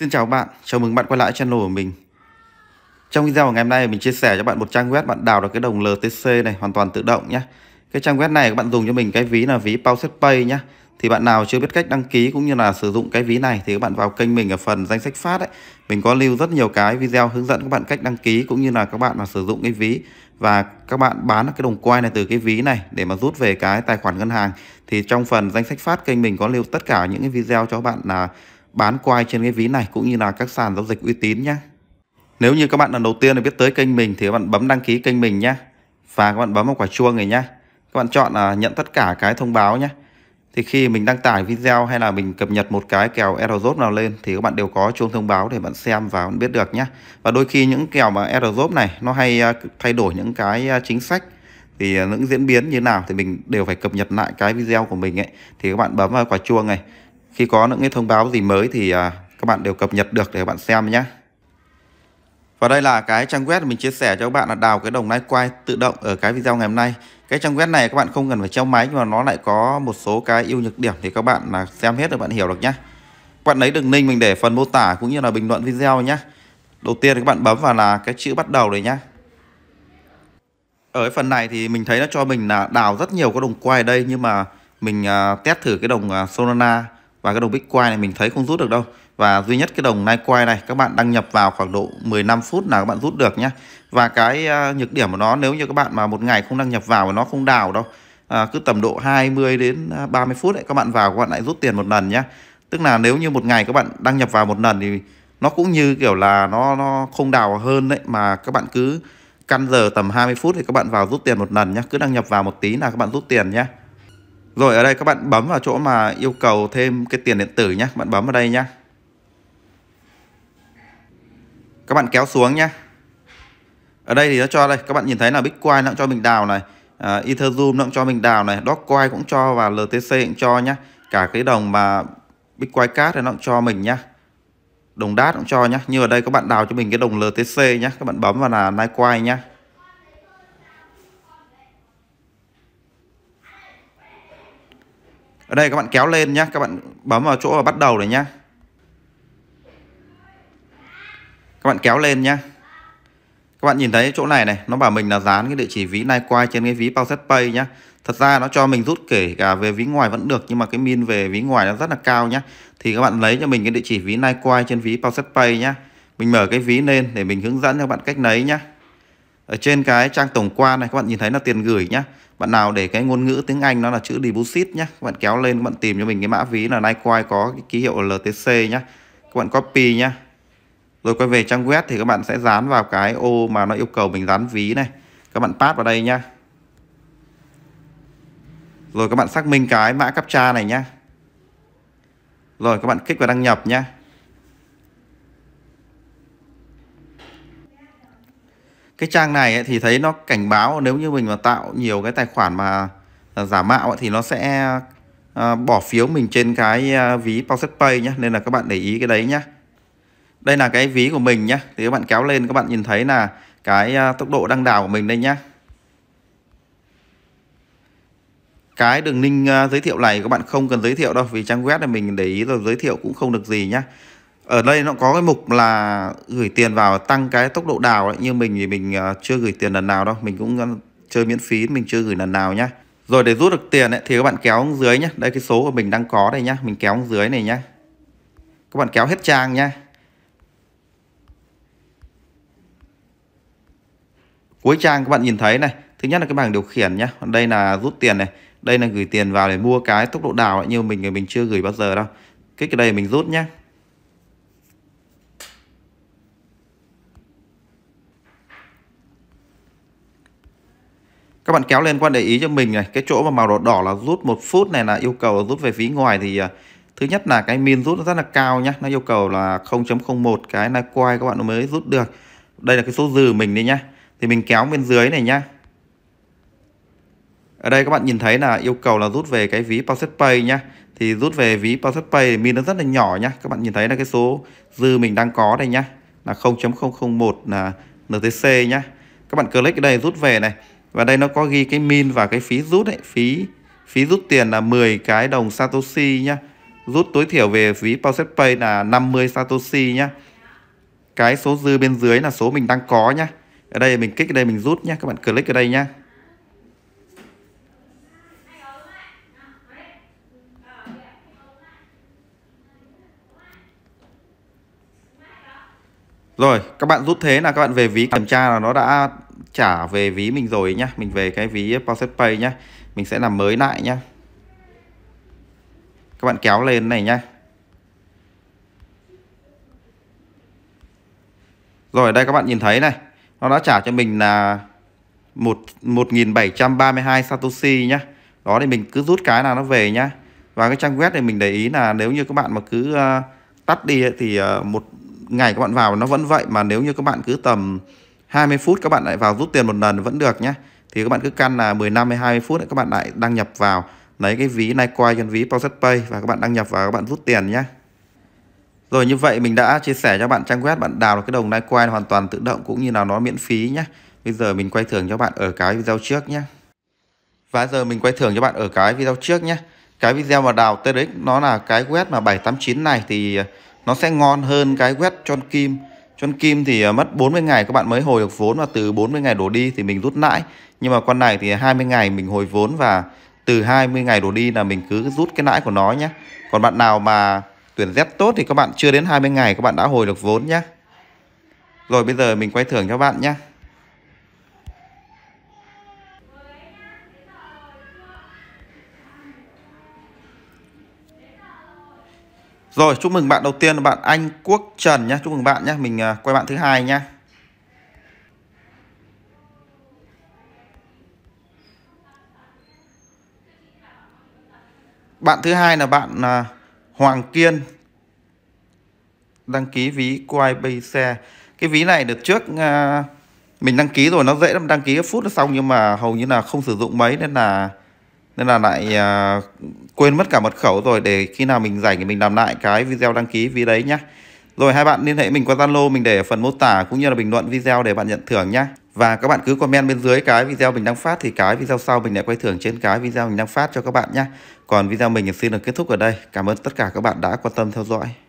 Xin chào bạn, chào mừng bạn quay lại channel của mình Trong video ngày hôm nay mình chia sẻ cho bạn một trang web bạn đào được cái đồng LTC này hoàn toàn tự động nhé Cái trang web này các bạn dùng cho mình cái ví là ví Pauset Pay nhé Thì bạn nào chưa biết cách đăng ký cũng như là sử dụng cái ví này thì các bạn vào kênh mình ở phần danh sách phát ấy Mình có lưu rất nhiều cái video hướng dẫn các bạn cách đăng ký cũng như là các bạn mà sử dụng cái ví và các bạn bán cái đồng quay này từ cái ví này để mà rút về cái tài khoản ngân hàng thì trong phần danh sách phát kênh mình có lưu tất cả những cái video cho các bạn là bán quay trên cái ví này cũng như là các sàn giao dịch uy tín nhé. Nếu như các bạn lần đầu tiên biết tới kênh mình thì các bạn bấm đăng ký kênh mình nhé. Và các bạn bấm vào quả chuông này nhé. Các bạn chọn là nhận tất cả cái thông báo nhé. Thì khi mình đăng tải video hay là mình cập nhật một cái kèo Aerozop nào lên thì các bạn đều có chuông thông báo để bạn xem và bạn biết được nhé. Và đôi khi những kèo mà Aerozop này nó hay à, thay đổi những cái à, chính sách thì à, những diễn biến như nào thì mình đều phải cập nhật lại cái video của mình ấy thì các bạn bấm vào quả chuông này khi có những cái thông báo gì mới thì à, các bạn đều cập nhật được để các bạn xem nhé. Và đây là cái trang web mình chia sẻ cho các bạn là đào cái đồng nai quay tự động ở cái video ngày hôm nay. Cái trang web này các bạn không cần phải treo máy nhưng mà nó lại có một số cái ưu nhược điểm thì các bạn là xem hết rồi bạn hiểu được nhé. Các bạn lấy đường link mình để phần mô tả cũng như là bình luận video nhé. Đầu tiên thì các bạn bấm vào là cái chữ bắt đầu đấy nhé. Ở cái phần này thì mình thấy nó cho mình là đào rất nhiều cái đồng quay đây nhưng mà mình à, test thử cái đồng à, Solana và cái đồng Bitcoin này mình thấy không rút được đâu và duy nhất cái đồng Litecoin này các bạn đăng nhập vào khoảng độ 15 phút là các bạn rút được nhé và cái uh, nhược điểm của nó nếu như các bạn mà một ngày không đăng nhập vào và nó không đào đâu à, cứ tầm độ 20 đến 30 à, phút đấy các bạn vào các bạn lại rút tiền một lần nhé tức là nếu như một ngày các bạn đăng nhập vào một lần thì nó cũng như kiểu là nó nó không đào hơn đấy mà các bạn cứ căn giờ tầm 20 phút thì các bạn vào rút tiền một lần nhé cứ đăng nhập vào một tí là các bạn rút tiền nhé rồi ở đây các bạn bấm vào chỗ mà yêu cầu thêm cái tiền điện tử nhé. Bạn bấm vào đây nhé. Các bạn kéo xuống nhé. Ở đây thì nó cho đây. Các bạn nhìn thấy là Bitcoin nó cho mình đào này. À, Ethereum nó cho mình đào này. Dogecoin cũng cho và LTC cũng cho nhé. Cả cái đồng mà Bitcoin Cash nó cho mình nhé. Đồng đát cũng cho nhé. Như ở đây các bạn đào cho mình cái đồng LTC nhé. Các bạn bấm vào là Litecoin nhé. ở đây các bạn kéo lên nhé các bạn bấm vào chỗ bắt đầu này nhé các bạn kéo lên nhé các bạn nhìn thấy chỗ này này nó bảo mình là dán cái địa chỉ ví này qua trên cái ví Pauset Pay nhé thật ra nó cho mình rút kể cả về ví ngoài vẫn được nhưng mà cái min về ví ngoài nó rất là cao nhé thì các bạn lấy cho mình cái địa chỉ ví này qua trên ví Pauset Pay nhé mình mở cái ví lên để mình hướng dẫn cho các bạn cách lấy nhé ở trên cái trang tổng quan này các bạn nhìn thấy là tiền gửi nhá bạn nào để cái ngôn ngữ tiếng Anh nó là chữ deposit nhé các bạn kéo lên các bạn tìm cho mình cái mã ví là Litecoin có cái ký hiệu LTC nhé các bạn copy nhé rồi quay về trang web thì các bạn sẽ dán vào cái ô mà nó yêu cầu mình dán ví này các bạn pass vào đây nhá rồi các bạn xác minh cái mã captcha này nhá rồi các bạn kích vào đăng nhập nhá cái trang này ấy, thì thấy nó cảnh báo nếu như mình mà tạo nhiều cái tài khoản mà à, giả mạo ấy, thì nó sẽ à, bỏ phiếu mình trên cái à, ví Pocket Pay nhé nên là các bạn để ý cái đấy nhé đây là cái ví của mình nhé thì các bạn kéo lên các bạn nhìn thấy là cái tốc độ đăng đào của mình đây nhé cái đường link giới thiệu này các bạn không cần giới thiệu đâu vì trang web này mình để ý rồi giới thiệu cũng không được gì nhá ở đây nó có cái mục là gửi tiền vào tăng cái tốc độ đào ấy. như mình thì mình ờ, chưa gửi tiền lần nào đâu mình cũng ờ, chơi miễn phí mình chưa gửi lần nào nhá rồi để rút được tiền ấy, thì các bạn kéo dưới nhá đây cái số của mình đang có đây nhá mình kéo dưới này nhá các bạn kéo hết trang nhá cuối trang các bạn nhìn thấy này thứ nhất là cái bảng điều khiển nhá đây là rút tiền này đây là gửi tiền vào để mua cái tốc độ đào ấy. như mình thì mình chưa gửi bao giờ đâu Kích cái đây mình rút nhá các bạn kéo lên quan để ý cho mình này cái chỗ mà màu đỏ đỏ là rút một phút này là yêu cầu rút về phía ngoài thì à, thứ nhất là cái min rút nó rất là cao nhá nó yêu cầu là 0.01 cái là quay các bạn mới rút được đây là cái số dư mình đấy nhá thì mình kéo bên dưới này nhá ở đây các bạn nhìn thấy là yêu cầu là rút về cái ví Pauset Pay nhá thì rút về ví Pauset Pay thì min nó rất là nhỏ nhá các bạn nhìn thấy là cái số dư mình đang có đây nhá là 0.001 là NTC nhá các bạn click ở đây rút về này và đây nó có ghi cái min và cái phí rút ấy phí phí rút tiền là 10 cái đồng Satoshi nhá rút tối thiểu về phí Pauset Pay là 50 Satoshi nhá cái số dư bên dưới là số mình đang có nhá ở đây mình kích ở đây mình rút nhá các bạn click ở đây nhá Rồi, các bạn rút thế là các bạn về ví kiểm tra là nó đã trả về ví mình rồi nhá mình về cái ví Process Pay nhá mình sẽ làm mới lại nhá các bạn kéo lên này nhá rồi đây các bạn nhìn thấy này nó đã trả cho mình là một một nghìn bảy trăm ba mươi hai Satoshi nhá đó thì mình cứ rút cái là nó về nhá và cái trang web này mình để ý là nếu như các bạn mà cứ uh, tắt đi thì uh, một ngày các bạn vào nó vẫn vậy mà nếu như các bạn cứ tầm 20 phút các bạn lại vào rút tiền một lần vẫn được nhé thì các bạn cứ căn là 15 hay 20 phút các bạn lại đăng nhập vào lấy cái ví Litecoin trên ví Process Pay và các bạn đăng nhập vào các bạn rút tiền nhé rồi như vậy mình đã chia sẻ cho bạn trang web bạn đào được cái đồng Litecoin hoàn toàn tự động cũng như là nó miễn phí nhé bây giờ mình quay thưởng cho bạn ở cái video trước nhé và giờ mình quay thưởng cho bạn ở cái video trước nhé cái video mà đào TRX nó là cái web mà 789 này thì nó sẽ ngon hơn cái web John Kim con kim thì à, mất 40 ngày các bạn mới hồi được vốn và từ 40 ngày đổ đi thì mình rút lãi. Nhưng mà con này thì 20 ngày mình hồi vốn và từ 20 ngày đổ đi là mình cứ rút cái lãi của nó nhé. Còn bạn nào mà tuyển Z tốt thì các bạn chưa đến 20 ngày các bạn đã hồi được vốn nhé. Rồi bây giờ mình quay thưởng cho bạn nhé. Rồi chúc mừng bạn đầu tiên là bạn Anh Quốc Trần nhé Chúc mừng bạn nhé Mình à, quay bạn thứ hai nhé Bạn thứ hai là bạn à, Hoàng Kiên Đăng ký ví quay bay xe Cái ví này được trước à, Mình đăng ký rồi nó dễ lắm Đăng ký phút là xong nhưng mà hầu như là không sử dụng mấy Nên là nên là lại quên mất cả mật khẩu rồi để khi nào mình rảnh thì mình làm lại cái video đăng ký ví đấy nhá. Rồi hai bạn liên hệ mình qua Zalo mình để ở phần mô tả cũng như là bình luận video để bạn nhận thưởng nhá. Và các bạn cứ comment bên dưới cái video mình đang phát thì cái video sau mình lại quay thưởng trên cái video mình đang phát cho các bạn nhá. Còn video mình xin được kết thúc ở đây. Cảm ơn tất cả các bạn đã quan tâm theo dõi.